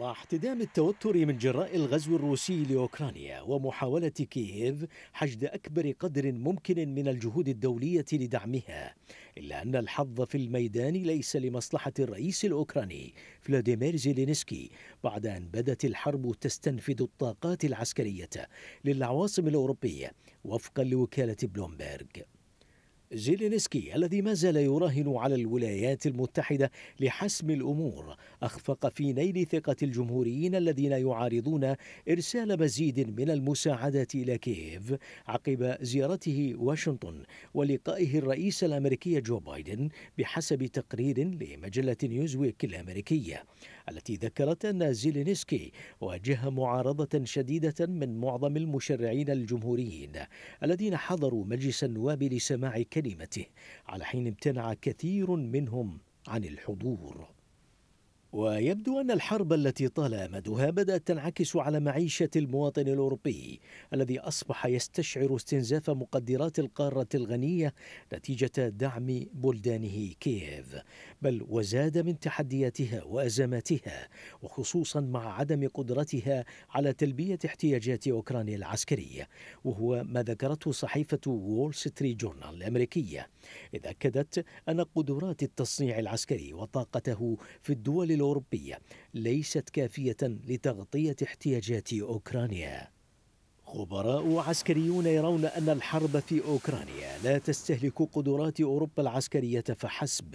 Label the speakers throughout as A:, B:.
A: مع احتدام التوتر من جراء الغزو الروسي لاوكرانيا ومحاوله كييف حشد اكبر قدر ممكن من الجهود الدوليه لدعمها الا ان الحظ في الميدان ليس لمصلحه الرئيس الاوكراني فلاديمير زيلينسكي بعد ان بدت الحرب تستنفذ الطاقات العسكريه للعواصم الاوروبيه وفقا لوكاله بلومبرغ زيلينسكي الذي ما زال يراهن على الولايات المتحدة لحسم الأمور أخفق في نيل ثقة الجمهوريين الذين يعارضون إرسال مزيد من المساعدة إلى كييف عقب زيارته واشنطن ولقائه الرئيس الأمريكي جو بايدن بحسب تقرير لمجلة نيوزويك الأمريكية التي ذكرت أن زيلينسكي واجه معارضة شديدة من معظم المشرعين الجمهوريين الذين حضروا مجلس النواب لسماع كلمته على حين امتنع كثير منهم عن الحضور ويبدو أن الحرب التي طال أمدها بدأت تنعكس على معيشة المواطن الأوروبي الذي أصبح يستشعر استنزاف مقدرات القارة الغنية نتيجة دعم بلدانه كييف بل وزاد من تحدياتها وأزماتها وخصوصا مع عدم قدرتها على تلبية احتياجات أوكرانيا العسكرية وهو ما ذكرته صحيفة وول ستريت جورنال الأمريكية إذا أكدت أن قدرات التصنيع العسكري وطاقته في الدول الأوروبية ليست كافية لتغطية احتياجات أوكرانيا خبراء عسكريون يرون أن الحرب في أوكرانيا لا تستهلك قدرات أوروبا العسكرية فحسب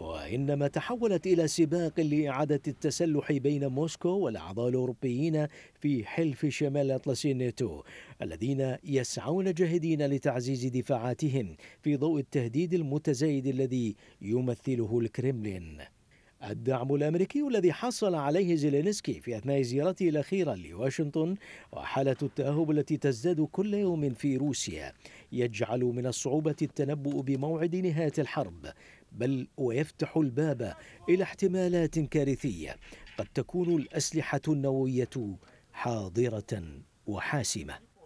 A: وإنما تحولت إلى سباق لإعادة التسلح بين موسكو والأعضاء الأوروبيين في حلف شمال أطلسي الناتو الذين يسعون جاهدين لتعزيز دفاعاتهم في ضوء التهديد المتزايد الذي يمثله الكريملين الدعم الامريكي الذي حصل عليه زيلينسكي في اثناء زيارته الاخيره لواشنطن وحاله التاهب التي تزداد كل يوم في روسيا يجعل من الصعوبه التنبؤ بموعد نهايه الحرب بل ويفتح الباب الى احتمالات كارثيه قد تكون الاسلحه النوويه حاضره وحاسمه